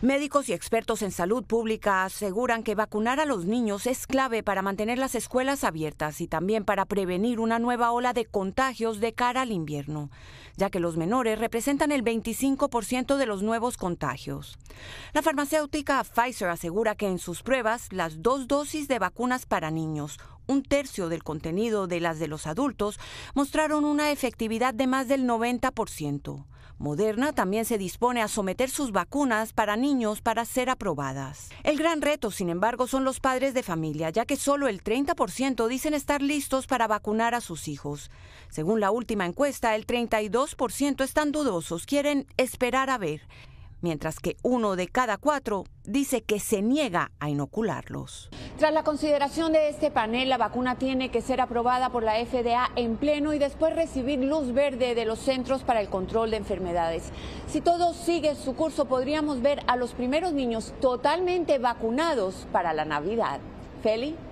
Médicos y expertos en salud pública aseguran que vacunar a los niños es clave para mantener las escuelas abiertas y también para prevenir una nueva ola de contagios de cara al invierno, ya que los menores representan el 25% de los nuevos contagios. La farmacéutica Pfizer asegura que en sus pruebas las dos dosis de vacunas para niños, un tercio del contenido de las de los adultos mostraron una efectividad de más del 90%. Moderna también se dispone a someter sus vacunas para niños para ser aprobadas. El gran reto, sin embargo, son los padres de familia, ya que solo el 30% dicen estar listos para vacunar a sus hijos. Según la última encuesta, el 32% están dudosos, quieren esperar a ver, mientras que uno de cada cuatro dice que se niega a inocularlos. Tras la consideración de este panel, la vacuna tiene que ser aprobada por la FDA en pleno y después recibir luz verde de los Centros para el Control de Enfermedades. Si todo sigue su curso, podríamos ver a los primeros niños totalmente vacunados para la Navidad. Feli.